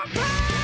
my pain!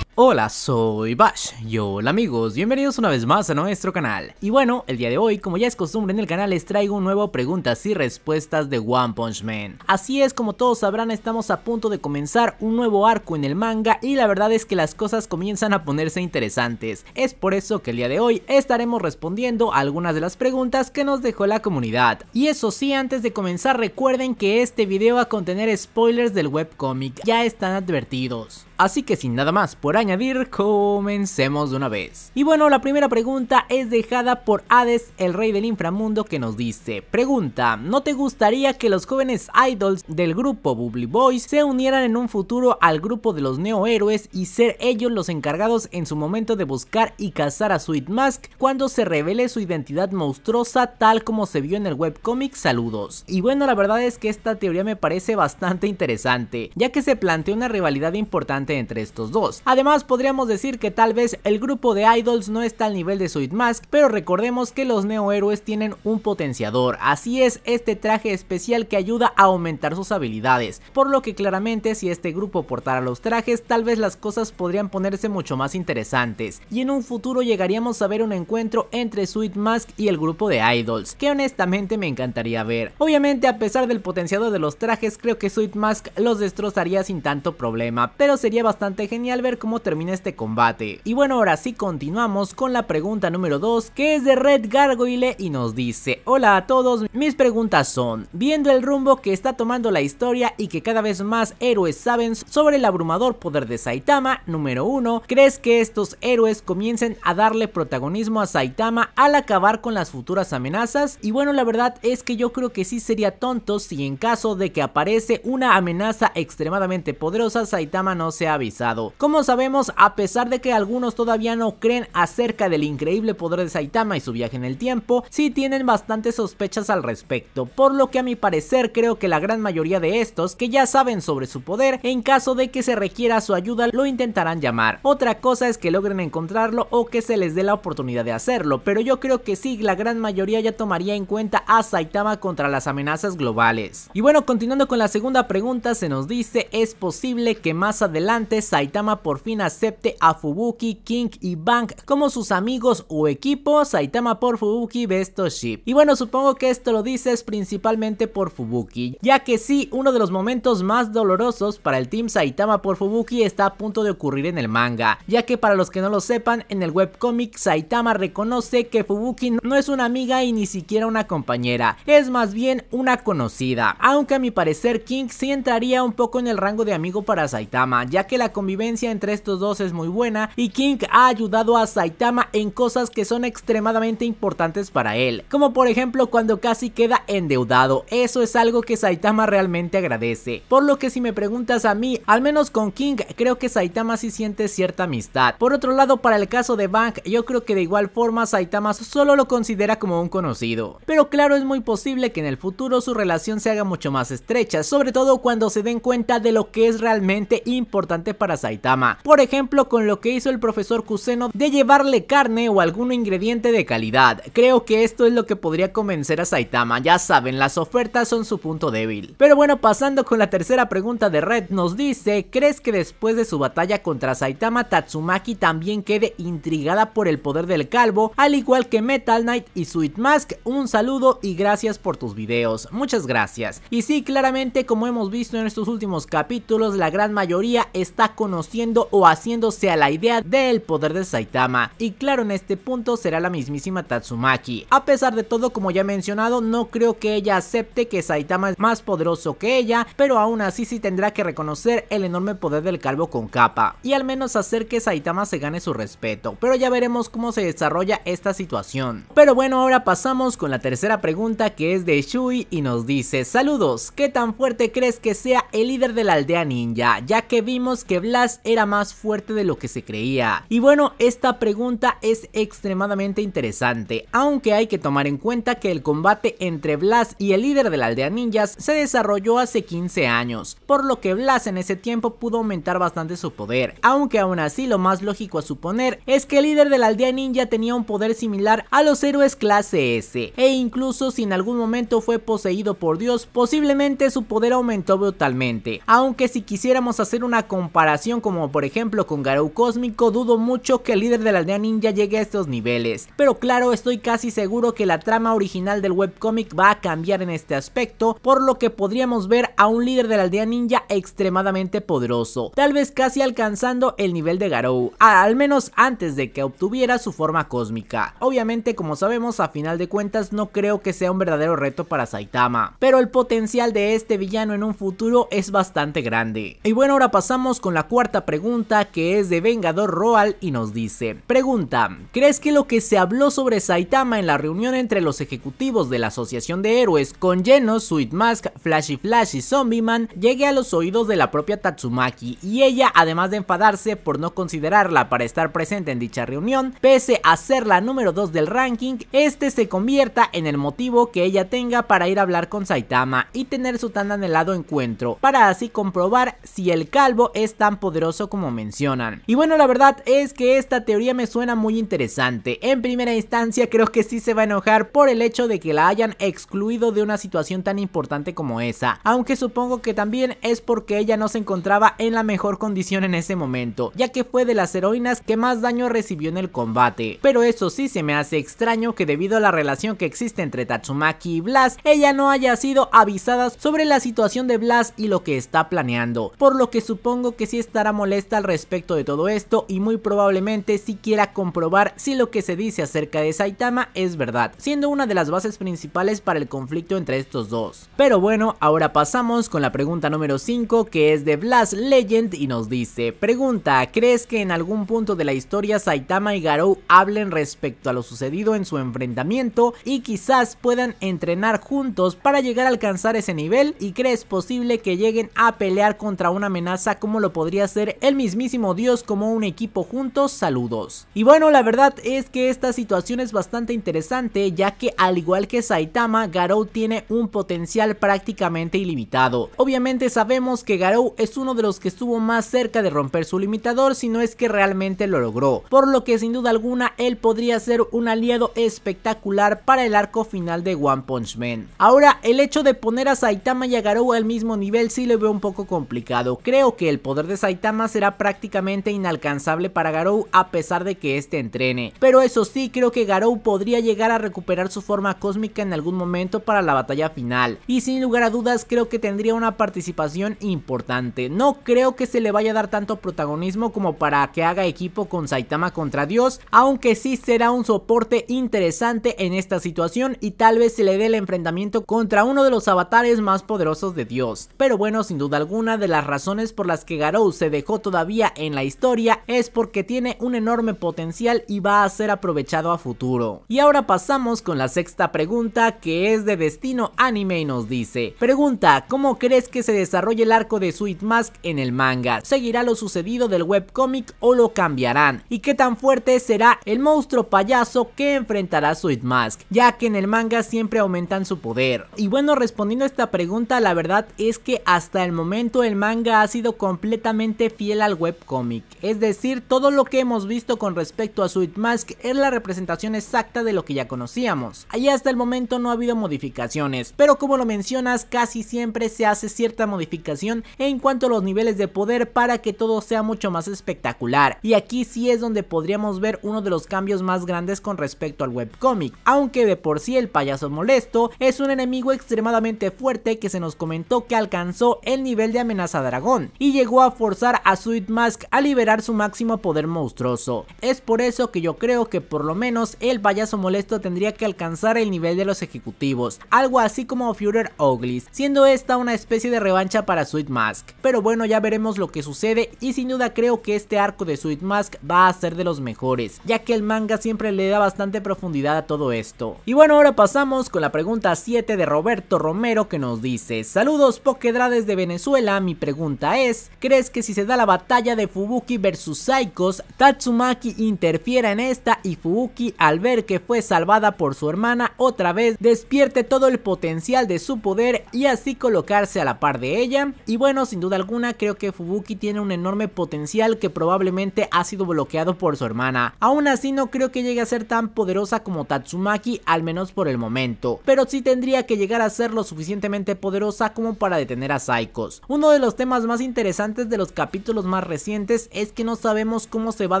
Hola, soy Bash, yo hola amigos, bienvenidos una vez más a nuestro canal. Y bueno, el día de hoy, como ya es costumbre en el canal, les traigo un nuevo preguntas y respuestas de One Punch Man. Así es, como todos sabrán, estamos a punto de comenzar un nuevo arco en el manga y la verdad es que las cosas comienzan a ponerse interesantes. Es por eso que el día de hoy estaremos respondiendo a algunas de las preguntas que nos dejó la comunidad. Y eso sí, antes de comenzar recuerden que este video va a contener spoilers del webcomic, ya están advertidos. Así que sin nada más por añadir, comencemos de una vez. Y bueno, la primera pregunta es dejada por Hades, el rey del inframundo, que nos dice, pregunta, ¿no te gustaría que los jóvenes idols del grupo Bubbly Boys se unieran en un futuro al grupo de los neohéroes y ser ellos los encargados en su momento de buscar y cazar a Sweet Mask cuando se revele su identidad monstruosa tal como se vio en el webcómic? Saludos. Y bueno, la verdad es que esta teoría me parece bastante interesante, ya que se plantea una rivalidad importante entre estos dos. Además podríamos decir que tal vez el grupo de idols no está al nivel de Sweet Mask, pero recordemos que los neohéroes tienen un potenciador, así es este traje especial que ayuda a aumentar sus habilidades, por lo que claramente si este grupo portara los trajes tal vez las cosas podrían ponerse mucho más interesantes, y en un futuro llegaríamos a ver un encuentro entre Sweet Mask y el grupo de idols, que honestamente me encantaría ver. Obviamente a pesar del potenciador de los trajes creo que Sweet Mask los destrozaría sin tanto problema, pero sería bastante genial ver cómo termina este combate. Y bueno, ahora sí continuamos con la pregunta número 2 que es de Red Gargoyle y nos dice Hola a todos, mis preguntas son, viendo el rumbo que está tomando la historia y que cada vez más héroes saben sobre el abrumador poder de Saitama, número 1, ¿crees que estos héroes comiencen a darle protagonismo a Saitama al acabar con las futuras amenazas? Y bueno, la verdad es que yo creo que sí sería tonto si en caso de que aparece una amenaza extremadamente poderosa Saitama no se avisado. Como sabemos, a pesar de que algunos todavía no creen acerca del increíble poder de Saitama y su viaje en el tiempo, sí tienen bastantes sospechas al respecto, por lo que a mi parecer creo que la gran mayoría de estos que ya saben sobre su poder, en caso de que se requiera su ayuda lo intentarán llamar. Otra cosa es que logren encontrarlo o que se les dé la oportunidad de hacerlo, pero yo creo que sí, la gran mayoría ya tomaría en cuenta a Saitama contra las amenazas globales. Y bueno, continuando con la segunda pregunta, se nos dice, ¿es posible que más adelante Saitama por fin acepte a Fubuki, King y Bank como sus amigos o equipo, Saitama por Fubuki Besto Ship. Y bueno, supongo que esto lo dices principalmente por Fubuki, ya que sí, uno de los momentos más dolorosos para el Team Saitama por Fubuki está a punto de ocurrir en el manga, ya que para los que no lo sepan, en el webcomic Saitama reconoce que Fubuki no es una amiga y ni siquiera una compañera, es más bien una conocida, aunque a mi parecer King sí entraría un poco en el rango de amigo para Saitama, ya que la convivencia entre estos dos es muy buena y King ha ayudado a Saitama en cosas que son extremadamente importantes para él, como por ejemplo cuando casi queda endeudado, eso es algo que Saitama realmente agradece, por lo que si me preguntas a mí, al menos con King creo que Saitama sí siente cierta amistad. Por otro lado para el caso de Bank yo creo que de igual forma Saitama solo lo considera como un conocido, pero claro es muy posible que en el futuro su relación se haga mucho más estrecha, sobre todo cuando se den cuenta de lo que es realmente importante para Saitama, por ejemplo con lo que hizo el profesor Kuseno de llevarle carne o algún ingrediente de calidad. Creo que esto es lo que podría convencer a Saitama, ya saben, las ofertas son su punto débil. Pero bueno, pasando con la tercera pregunta de Red, nos dice, ¿crees que después de su batalla contra Saitama, Tatsumaki también quede intrigada por el poder del calvo, al igual que Metal Knight y Sweet Mask? Un saludo y gracias por tus videos, muchas gracias. Y sí, claramente como hemos visto en estos últimos capítulos, la gran mayoría es está conociendo o haciéndose a la idea del poder de Saitama y claro en este punto será la mismísima Tatsumaki. A pesar de todo como ya he mencionado no creo que ella acepte que Saitama es más poderoso que ella pero aún así sí tendrá que reconocer el enorme poder del calvo con capa y al menos hacer que Saitama se gane su respeto pero ya veremos cómo se desarrolla esta situación. Pero bueno ahora pasamos con la tercera pregunta que es de Shui y nos dice saludos ¿qué tan fuerte crees que sea el líder de la aldea ninja? ya que vimos que Blas era más fuerte de lo que se creía. Y bueno, esta pregunta es extremadamente interesante, aunque hay que tomar en cuenta que el combate entre Blas y el líder de la aldea ninjas se desarrolló hace 15 años, por lo que Blas en ese tiempo pudo aumentar bastante su poder, aunque aún así lo más lógico a suponer es que el líder de la aldea ninja tenía un poder similar a los héroes clase S, e incluso si en algún momento fue poseído por Dios, posiblemente su poder aumentó brutalmente, aunque si quisiéramos hacer una comparación como por ejemplo con Garou Cósmico, dudo mucho que el líder de la aldea ninja llegue a estos niveles. Pero claro, estoy casi seguro que la trama original del webcomic va a cambiar en este aspecto, por lo que podríamos ver a un líder de la aldea ninja extremadamente poderoso, tal vez casi alcanzando el nivel de Garou, al menos antes de que obtuviera su forma cósmica. Obviamente, como sabemos, a final de cuentas no creo que sea un verdadero reto para Saitama, pero el potencial de este villano en un futuro es bastante grande. Y bueno, ahora pasamos con la cuarta pregunta que es de Vengador Roal y nos dice, pregunta, ¿crees que lo que se habló sobre Saitama en la reunión entre los ejecutivos de la Asociación de Héroes con Genos, Sweet Mask, Flashy Flash y Zombie Man llegue a los oídos de la propia Tatsumaki y ella además de enfadarse por no considerarla para estar presente en dicha reunión, pese a ser la número 2 del ranking, este se convierta en el motivo que ella tenga para ir a hablar con Saitama y tener su tan anhelado encuentro, para así comprobar si el calvo es tan poderoso como mencionan. Y bueno, la verdad es que esta teoría me suena muy interesante. En primera instancia creo que sí se va a enojar por el hecho de que la hayan excluido de una situación tan importante como esa. Aunque supongo que también es porque ella no se encontraba en la mejor condición en ese momento, ya que fue de las heroínas que más daño recibió en el combate. Pero eso sí se me hace extraño que debido a la relación que existe entre Tatsumaki y Blas, ella no haya sido avisada sobre la situación de Blas y lo que está planeando. Por lo que supongo que sí estará molesta al respecto de todo esto y muy probablemente si quiera comprobar si lo que se dice acerca de Saitama es verdad, siendo una de las bases principales para el conflicto entre estos dos. Pero bueno, ahora pasamos con la pregunta número 5 que es de Blast Legend y nos dice, pregunta, ¿crees que en algún punto de la historia Saitama y Garou hablen respecto a lo sucedido en su enfrentamiento y quizás puedan entrenar juntos para llegar a alcanzar ese nivel y crees posible que lleguen a pelear contra una amenaza como lo podría hacer el mismísimo Dios como un equipo juntos, saludos. Y bueno, la verdad es que esta situación es bastante interesante ya que al igual que Saitama, Garou tiene un potencial prácticamente ilimitado. Obviamente sabemos que Garou es uno de los que estuvo más cerca de romper su limitador si no es que realmente lo logró, por lo que sin duda alguna él podría ser un aliado espectacular para el arco final de One Punch Man. Ahora, el hecho de poner a Saitama y a Garou al mismo nivel sí le veo un poco complicado, creo que el poder de Saitama será prácticamente inalcanzable para Garou a pesar de que este entrene. Pero eso sí, creo que Garou podría llegar a recuperar su forma cósmica en algún momento para la batalla final. Y sin lugar a dudas creo que tendría una participación importante. No creo que se le vaya a dar tanto protagonismo como para que haga equipo con Saitama contra Dios, aunque sí será un soporte interesante en esta situación y tal vez se le dé el enfrentamiento contra uno de los avatares más poderosos de Dios. Pero bueno, sin duda alguna de las razones por las que Garou se dejó todavía en la historia es porque tiene un enorme potencial y va a ser aprovechado a futuro. Y ahora pasamos con la sexta pregunta que es de Destino Anime y nos dice, pregunta, ¿cómo crees que se desarrolle el arco de Sweet Mask en el manga? ¿Seguirá lo sucedido del webcomic o lo cambiarán? ¿Y qué tan fuerte será el monstruo payaso que enfrentará Sweet Mask? Ya que en el manga siempre aumentan su poder. Y bueno, respondiendo a esta pregunta, la verdad es que hasta el momento el manga ha sido completamente completamente fiel al webcomic, es decir, todo lo que hemos visto con respecto a Sweet Mask es la representación exacta de lo que ya conocíamos. allí hasta el momento no ha habido modificaciones, pero como lo mencionas, casi siempre se hace cierta modificación en cuanto a los niveles de poder para que todo sea mucho más espectacular, y aquí sí es donde podríamos ver uno de los cambios más grandes con respecto al webcomic, aunque de por sí el payaso molesto es un enemigo extremadamente fuerte que se nos comentó que alcanzó el nivel de amenaza dragón, y llegó a forzar a Sweet Mask a liberar su máximo poder monstruoso. Es por eso que yo creo que por lo menos el payaso molesto tendría que alcanzar el nivel de los ejecutivos, algo así como Führer Oglis, siendo esta una especie de revancha para Sweet Mask. Pero bueno, ya veremos lo que sucede y sin duda creo que este arco de Sweet Mask va a ser de los mejores, ya que el manga siempre le da bastante profundidad a todo esto. Y bueno, ahora pasamos con la pregunta 7 de Roberto Romero que nos dice, saludos Pokedrades de Venezuela, mi pregunta es, ¿Crees que si se da la batalla de Fubuki versus Saikos, Tatsumaki interfiera en esta y Fubuki al ver que fue salvada por su hermana otra vez despierte todo el potencial de su poder y así colocarse a la par de ella? Y bueno, sin duda alguna creo que Fubuki tiene un enorme potencial que probablemente ha sido bloqueado por su hermana. Aún así no creo que llegue a ser tan poderosa como Tatsumaki al menos por el momento, pero sí tendría que llegar a ser lo suficientemente poderosa como para detener a Saikos. Uno de los temas más interesantes de los capítulos más recientes es que no sabemos cómo se va a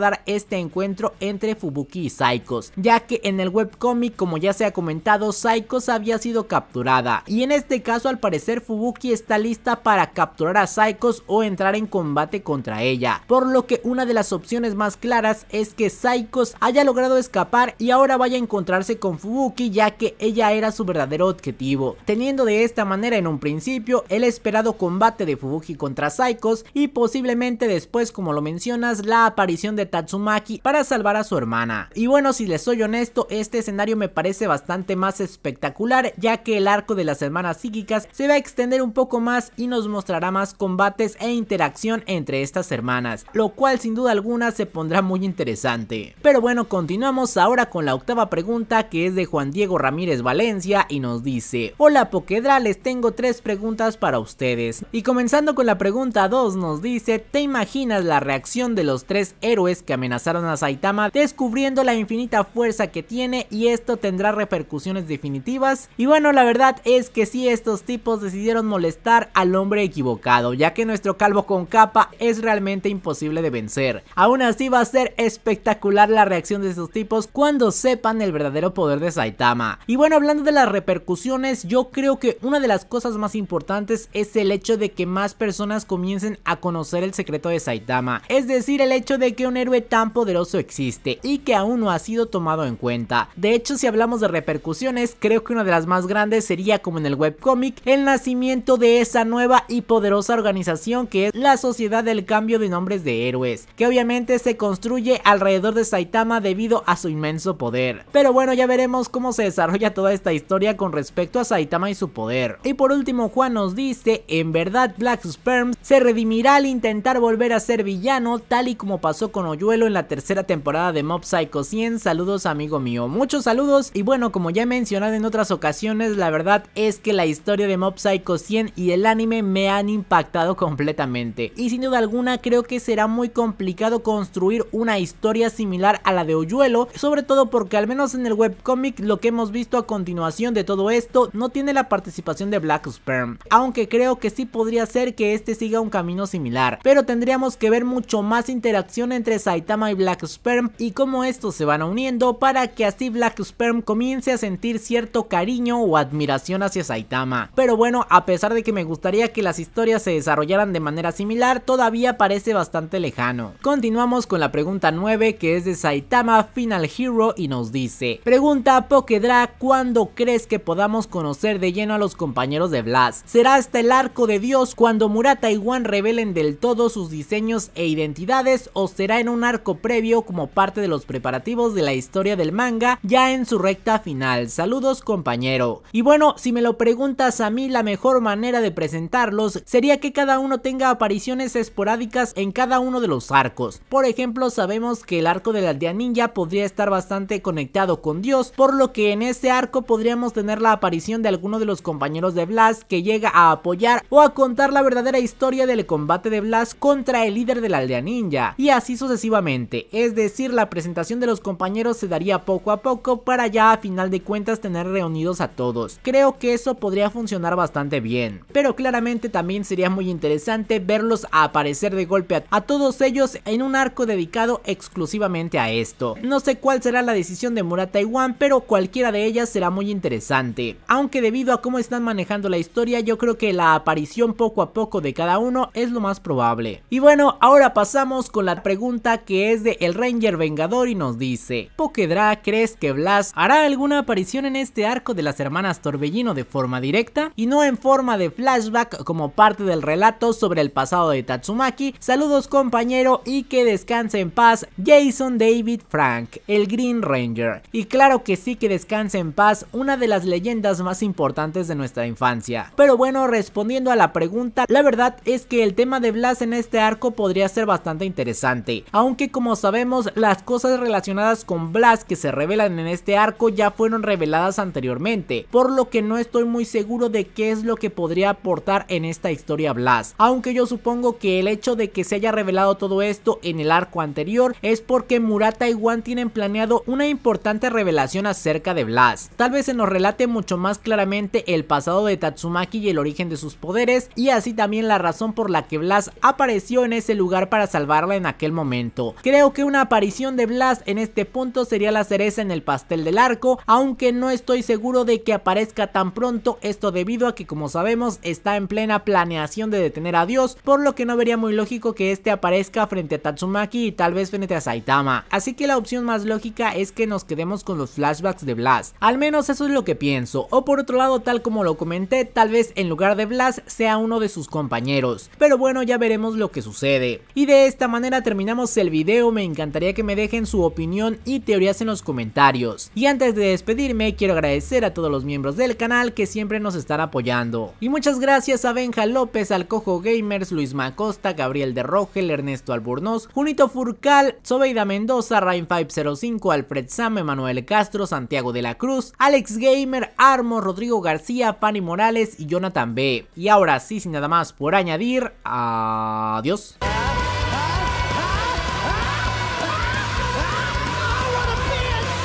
dar este encuentro entre Fubuki y Saikos, ya que en el webcomic como ya se ha comentado Saikos había sido capturada y en este caso al parecer Fubuki está lista para capturar a Saikos o entrar en combate contra ella, por lo que una de las opciones más claras es que Saikos haya logrado escapar y ahora vaya a encontrarse con Fubuki ya que ella era su verdadero objetivo, teniendo de esta manera en un principio el esperado combate de Fubuki contra Saikos y posiblemente después, como lo mencionas, la aparición de Tatsumaki para salvar a su hermana. Y bueno, si les soy honesto, este escenario me parece bastante más espectacular ya que el arco de las hermanas psíquicas se va a extender un poco más y nos mostrará más combates e interacción entre estas hermanas, lo cual sin duda alguna se pondrá muy interesante. Pero bueno, continuamos ahora con la octava pregunta que es de Juan Diego Ramírez Valencia y nos dice, hola Pokedra, les tengo tres preguntas para ustedes. Y comenzando con la pregunta 2, nos dice, ¿te imaginas la reacción de los tres héroes que amenazaron a Saitama descubriendo la infinita fuerza que tiene y esto tendrá repercusiones definitivas? Y bueno, la verdad es que sí, estos tipos decidieron molestar al hombre equivocado, ya que nuestro calvo con capa es realmente imposible de vencer. Aún así va a ser espectacular la reacción de estos tipos cuando sepan el verdadero poder de Saitama. Y bueno, hablando de las repercusiones, yo creo que una de las cosas más importantes es el hecho de que más personas comiencen a conocer el secreto de Saitama, es decir, el hecho de que un héroe tan poderoso existe y que aún no ha sido tomado en cuenta. De hecho, si hablamos de repercusiones, creo que una de las más grandes sería como en el webcomic, el nacimiento de esa nueva y poderosa organización que es la Sociedad del Cambio de Nombres de Héroes, que obviamente se construye alrededor de Saitama debido a su inmenso poder. Pero bueno, ya veremos cómo se desarrolla toda esta historia con respecto a Saitama y su poder. Y por último, Juan nos dice, en verdad Black Sperm se redimió Mirar intentar volver a ser villano, tal y como pasó con Oyuelo en la tercera temporada de Mob Psycho 100. Saludos amigo mío, muchos saludos y bueno, como ya he mencionado en otras ocasiones, la verdad es que la historia de Mob Psycho 100 y el anime me han impactado completamente. Y sin duda alguna creo que será muy complicado construir una historia similar a la de Oyuelo, sobre todo porque al menos en el webcomic lo que hemos visto a continuación de todo esto no tiene la participación de Black Sperm, aunque creo que sí podría ser que este siga un camino similar, pero tendríamos que ver mucho más interacción entre Saitama y Black Sperm y cómo estos se van uniendo para que así Black Sperm comience a sentir cierto cariño o admiración hacia Saitama. Pero bueno, a pesar de que me gustaría que las historias se desarrollaran de manera similar, todavía parece bastante lejano. Continuamos con la pregunta 9 que es de Saitama Final Hero y nos dice, pregunta Pokedra, ¿cuándo crees que podamos conocer de lleno a los compañeros de Blast? ¿Será hasta el arco de Dios cuando Murata y revela? del todo sus diseños e identidades o será en un arco previo como parte de los preparativos de la historia del manga ya en su recta final. Saludos compañero. Y bueno, si me lo preguntas a mí, la mejor manera de presentarlos sería que cada uno tenga apariciones esporádicas en cada uno de los arcos. Por ejemplo, sabemos que el arco de la aldea ninja podría estar bastante conectado con Dios, por lo que en ese arco podríamos tener la aparición de alguno de los compañeros de Blast. que llega a apoyar o a contar la verdadera historia del combate de Blast contra el líder de la aldea ninja, y así sucesivamente, es decir, la presentación de los compañeros se daría poco a poco para ya a final de cuentas tener reunidos a todos. Creo que eso podría funcionar bastante bien, pero claramente también sería muy interesante verlos aparecer de golpe a, todos ellos en un arco dedicado exclusivamente a esto. No sé cuál será la decisión de Murata y Wan pero cualquiera de ellas será muy interesante. Aunque debido a cómo están manejando la historia, yo creo que la aparición poco a poco de cada uno es lo más probable. Y bueno, ahora pasamos con la pregunta que es de El Ranger Vengador y nos dice, ¿Pokedra crees que Blast hará alguna aparición en este arco de las hermanas Torbellino de forma directa y no en forma de flashback como parte del relato sobre el pasado de Tatsumaki? Saludos compañero y que descanse en paz Jason David Frank, el Green Ranger. Y claro que sí que descanse en paz una de las leyendas más importantes de nuestra infancia. Pero bueno, respondiendo a la pregunta, la verdad es que el tema de Blas en este arco podría ser bastante interesante, aunque como sabemos las cosas relacionadas con Blas que se revelan en este arco ya fueron reveladas anteriormente, por lo que no estoy muy seguro de qué es lo que podría aportar en esta historia Blas, aunque yo supongo que el hecho de que se haya revelado todo esto en el arco anterior es porque Murata y Wan tienen planeado una importante revelación acerca de Blas, tal vez se nos relate mucho más claramente el pasado de Tatsumaki y el origen de sus poderes y así también la razón por la que Blas apareció en ese lugar para salvarla en aquel momento. Creo que una aparición de Blas en este punto sería la cereza en el pastel del arco, aunque no estoy seguro de que aparezca tan pronto esto debido a que como sabemos está en plena planeación de detener a Dios, por lo que no vería muy lógico que este aparezca frente a Tatsumaki y tal vez frente a Saitama. Así que la opción más lógica es que nos quedemos con los flashbacks de Blas, al menos eso es lo que pienso, o por otro lado tal como lo comenté, tal vez en lugar de Blas sea uno de sus compañeros pero bueno ya veremos lo que sucede. Y de esta manera terminamos el video, me encantaría que me dejen su opinión y teorías en los comentarios. Y antes de despedirme quiero agradecer a todos los miembros del canal que siempre nos están apoyando. Y muchas gracias a Benja López, Alcojo Gamers, Luis Macosta, Gabriel de Rogel, Ernesto Albornoz, Junito Furcal, Zobeida Mendoza, Rain505, Alfred Sam, Manuel Castro, Santiago de la Cruz, Alex Gamer, Armo, Rodrigo García, Pani Morales y Jonathan B. Y ahora sí, sin nada más por añadir, Adiós.